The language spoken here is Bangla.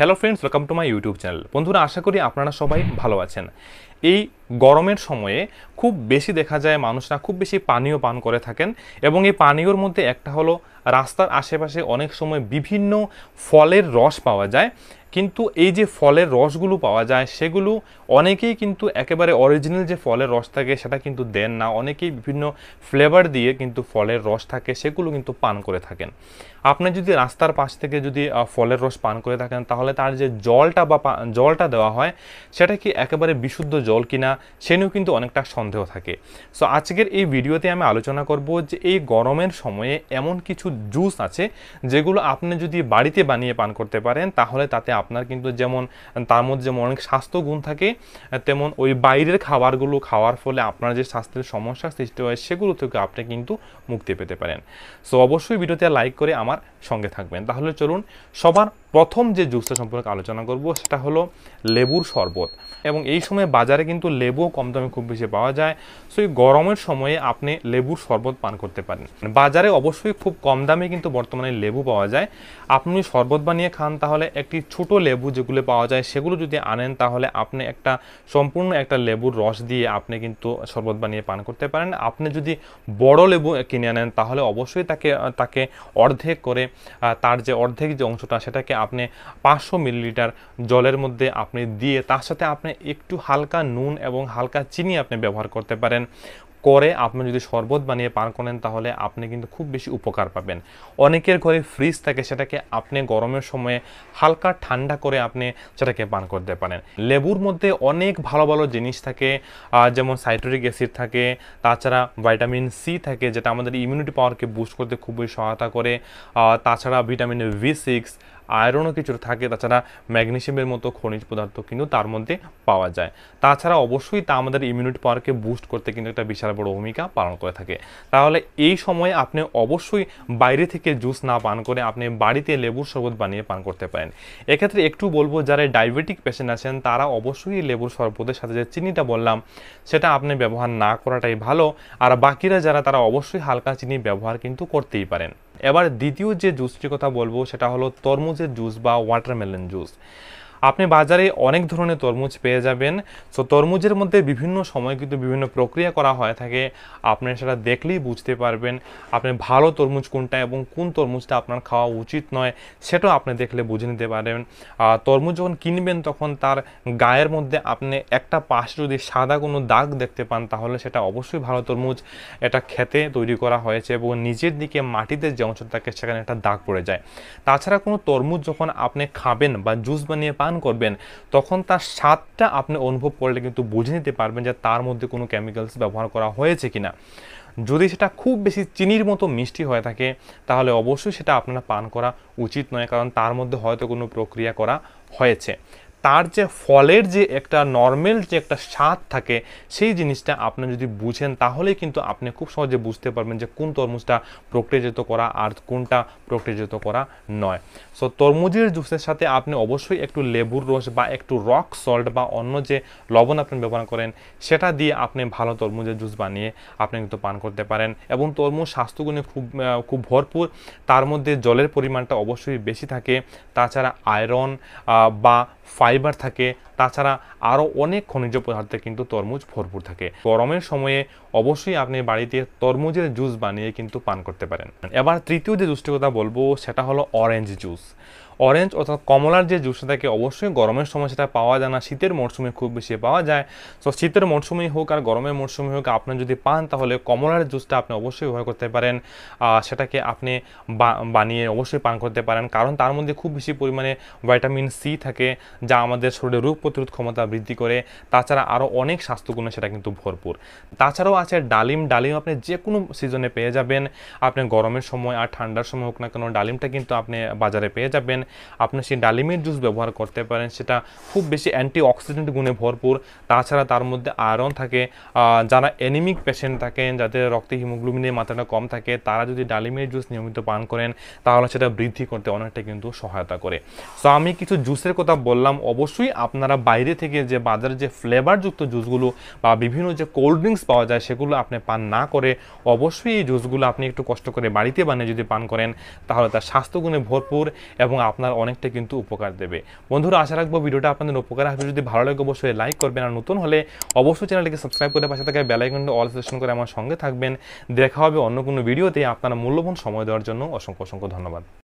hello friends welcome to my YouTube channel বন্ধুরা আশা করি আপনারা সবাই ভালো আছেন এই গরমের সময়ে খুব বেশি দেখা যায় মানুষরা খুব বেশি পানীয় পান করে থাকেন এবং এই পানীয়র মধ্যে একটা হলো রাস্তার আশেপাশে অনেক সময় বিভিন্ন ফলের রস পাওয়া যায় কিন্তু এই যে ফলের রসগুলো পাওয়া যায় সেগুলো অনেকেই কিন্তু একেবারে অরিজিনাল যে ফলের রস থাকে সেটা কিন্তু দেন না অনেকেই বিভিন্ন ফ্লেভার দিয়ে কিন্তু ফলের রস থাকে সেগুলো কিন্তু পান করে থাকেন আপনি যদি রাস্তার পাশ থেকে যদি ফলের রস পান করে থাকেন তাহলে তার যে জলটা বা জলটা দেওয়া হয় সেটা কি একেবারে বিশুদ্ধ জল কিনা সে নিয়েও কিন্তু অনেকটা সন্দেহ থাকে সো আজকের এই ভিডিওতে আমি আলোচনা করব যে এই গরমের সময়ে এমন কিছু জুস আছে যেগুলো আপনি যদি বাড়িতে বানিয়ে পান করতে পারেন তাহলে তাতে আপনার কিন্তু যেমন তার মধ্যে যেমন অনেক স্বাস্থ্য গুণ থাকে তেমন ওই বাইরের খাবারগুলো খাওয়ার ফলে আপনার যে স্বাস্থ্যের সমস্যা সৃষ্টি হয় সেগুলো থেকে আপনি কিন্তু মুক্তি পেতে পারেন সো অবশ্যই ভিডিওতে লাইক করে আমার সঙ্গে থাকবেন তাহলে চলুন সবার প্রথম যে জুসটা সম্পর্কে আলোচনা করব সেটা হলো লেবুর শরবত এবং এই সময়ে বাজারে কিন্তু লেবু কম দামে খুব বেশি পাওয়া যায় সো এই গরমের সময়ে আপনি লেবুর শরবত পান করতে পারেন বাজারে অবশ্যই খুব কম দামে কিন্তু বর্তমানে লেবু পাওয়া যায় আপনি শরবত বানিয়ে খান তাহলে একটি ছোট লেবু যেগুলো পাওয়া যায় সেগুলো যদি আনেন তাহলে আপনি একটা সম্পূর্ণ একটা লেবুর রস দিয়ে আপনি কিন্তু শরবত বানিয়ে পান করতে পারেন আপনি যদি বড় লেবু কিনে আনেন তাহলে অবশ্যই তাকে তাকে অর্ধেক করে তার যে অর্ধেক যে অংশটা সেটাকে আপনি পাঁচশো মিলিলিটার জলের মধ্যে আপনি দিয়ে তার সাথে আপনি একটু হালকা নুন এবং হালকা চিনি আপনি ব্যবহার করতে পারেন করে আপনি যদি শরবত বানিয়ে পান করেন তাহলে আপনি কিন্তু খুব বেশি উপকার পাবেন অনেকের ঘরে ফ্রিজ থাকে সেটাকে আপনি গরমের সময়ে হালকা ঠান্ডা করে আপনি সেটাকে পান করতে পারেন লেবুর মধ্যে অনেক ভালো ভালো জিনিস থাকে যেমন সাইট্রিক অ্যাসিড থাকে তাছাড়া ভাইটামিন সি থাকে যেটা আমাদের ইমিউনিটি পাওয়ারকে বুস্ট করতে খুবই সহায়তা করে তাছাড়া ভিটামিন ভি সিক্স আয়রনও কিছুটা থাকে তাছাড়া ম্যাগনেশিয়ামের মতো খনিজ পদার্থ কিন্তু তার মধ্যে পাওয়া যায় তাছাড়া অবশ্যই তা আমাদের ইমিউনিটি পাওয়ারকে বুস্ট করতে কিন্তু একটা বিশাল বড় ভূমিকা পালন করে থাকে তাহলে এই সময়ে আপনি অবশ্যই বাইরে থেকে জুস না পান করে আপনি বাড়িতে লেবুর শরবত বানিয়ে পান করতে পারেন এক্ষেত্রে একটু বলবো যারা ডায়াবেটিক পেশেন্ট আছেন তারা অবশ্যই লেবুর শরবতের সাথে যে চিনিটা বললাম সেটা আপনি ব্যবহার না করাটাই ভালো আর বাকিরা যারা তারা অবশ্যই হালকা চিনি ব্যবহার কিন্তু করতেই পারেন এবার দ্বিতীয় যে জুসটির কথা বলবো সেটা হলো তরমুজের জুস বা ওয়াটারমেলন জুস আপনি বাজারে অনেক ধরনের তরমুজ পেয়ে যাবেন সো তরমুজের মধ্যে বিভিন্ন সময় কিন্তু বিভিন্ন প্রক্রিয়া করা হয়ে থাকে আপনি সেটা দেখলেই বুঝতে পারবেন আপনি ভালো তরমুজ কোনটা এবং কোন তরমুজটা আপনার খাওয়া উচিত নয় সেটাও আপনি দেখলে বুঝে নিতে পারেন তরমুজ যখন কিনবেন তখন তার গায়ের মধ্যে আপনি একটা পাশ যদি সাদা কোনো দাগ দেখতে পান তাহলে সেটা অবশ্যই ভালো তরমুজ এটা খেতে তৈরি করা হয়েছে এবং নিচের দিকে মাটিতে যে অংশ থাকে সেখানে একটা দাগ পড়ে যায় তাছাড়া কোনো তরমুজ যখন আপনি খাবেন বা জুস বানিয়ে পান পান করবেন তখন তার স্বাদটা আপনি অনুভব করলে কিন্তু বুঝে নিতে পারবেন যে তার মধ্যে কোনো কেমিক্যালস ব্যবহার করা হয়েছে কি না যদি সেটা খুব বেশি চিনির মতো মিষ্টি হয়ে থাকে তাহলে অবশ্যই সেটা আপনারা পান করা উচিত নয় কারণ তার মধ্যে হয়তো কোনো প্রক্রিয়া করা হয়েছে তার যে ফলের যে একটা নর্মেল যে একটা স্বাদ থাকে সেই জিনিসটা আপনি যদি বুঝেন তাহলে কিন্তু আপনি খুব সহজে বুঝতে পারবেন যে কোন তরমুজটা প্রক্রিয়াজাত করা আর কোনটা প্রক্রিয়াজাত করা নয় সো তরমুজের জুসের সাথে আপনি অবশ্যই একটু লেবুর রস বা একটু রক সল্ট বা অন্য যে লবণ আপনি ব্যবহার করেন সেটা দিয়ে আপনি ভালো তরমুজের জুস বানিয়ে আপনি কিন্তু পান করতে পারেন এবং তরমুজ স্বাস্থ্যগুণে খুব খুব ভরপুর তার মধ্যে জলের পরিমাণটা অবশ্যই বেশি থাকে তাছাড়া আয়রন বা ফাইবার থাকে তাছাড়া আরও অনেক খনিজ পদার্থে কিন্তু তরমুজ ভরপুর থাকে গরমের সময়ে অবশ্যই আপনি বাড়িতে তরমুজের জুস বানিয়ে কিন্তু পান করতে পারেন এবার তৃতীয় যে জুসটির কথা বলবো সেটা হলো অরেঞ্জ জুস অরেঞ্জ অর্থাৎ কমলার যে জুসটা থাকে অবশ্যই গরমের সময় সেটা পাওয়া যায় না শীতের মরশুমে খুব বেশি পাওয়া যায় সো শীতের মরশুমেই হোক আর গরমের মরশুমে হোক আপনি যদি পান তাহলে কমলার জুসটা আপনি অবশ্যই ব্যবহার করতে পারেন সেটাকে আপনি বানিয়ে অবশ্যই পান করতে পারেন কারণ তার মধ্যে খুব বেশি পরিমাণে ভাইটামিন সি থাকে যা আমাদের শরীরে রোগ প্রতিরোধ ক্ষমতা বৃদ্ধি করে তাছাড়া আরও অনেক স্বাস্থ্যগুণে সেটা কিন্তু ভরপুর তাছাড়াও আছে ডালিম ডালিম আপনি যে কোনো সিজনে পেয়ে যাবেন আপনি গরমের সময় আর ঠান্ডার সময় হোক না কেন ডালিমটা কিন্তু আপনি বাজারে পেয়ে যাবেন আপনি সেই ডালিমের জুস ব্যবহার করতে পারেন সেটা খুব বেশি অ্যান্টি অক্সিডেন্ট গুণে ভরপুর তাছাড়া তার মধ্যে আয়রন থাকে যারা অ্যানিমিক পেশেন্ট থাকেন যাদের রক্তে হিমোগ্লোবিনের মাত্রাটা কম থাকে তারা যদি ডালিমের জুস নিয়মিত পান করেন তাহলে সেটা বৃদ্ধি করতে অনেকটা কিন্তু সহায়তা করে সো আমি কিছু জুসের কথা বললাম অবশ্যই আপনারা বাইরে থেকে যে বাজারে যে ফ্লেভারযুক্ত জুসগুলো বা বিভিন্ন যে কোল্ড ড্রিঙ্কস পাওয়া যায় সেগুলো আপনি পান না করে অবশ্যই এই জুসগুলো আপনি একটু কষ্ট করে বাড়িতে বানিয়ে যদি পান করেন তাহলে তার স্বাস্থ্যগুণে ভরপুর এবং আপনার অনেকটা কিন্তু উপকার দেবে বন্ধুরা আশা রাখবো ভিডিওটা আপনাদের উপকার আসবে যদি ভালো লাগে অবশ্যই লাইক করবেন আর নতুন হলে অবশ্যই চ্যানেলটিকে সাবস্ক্রাইব করে পাশে থাকে বেলাইকনটা অল সেশন করে আমার সঙ্গে থাকবেন দেখা হবে অন্য কোনো ভিডিওতে আপনার মূল্যবান সময় দেওয়ার জন্য অসংখ্য অসংখ্য ধন্যবাদ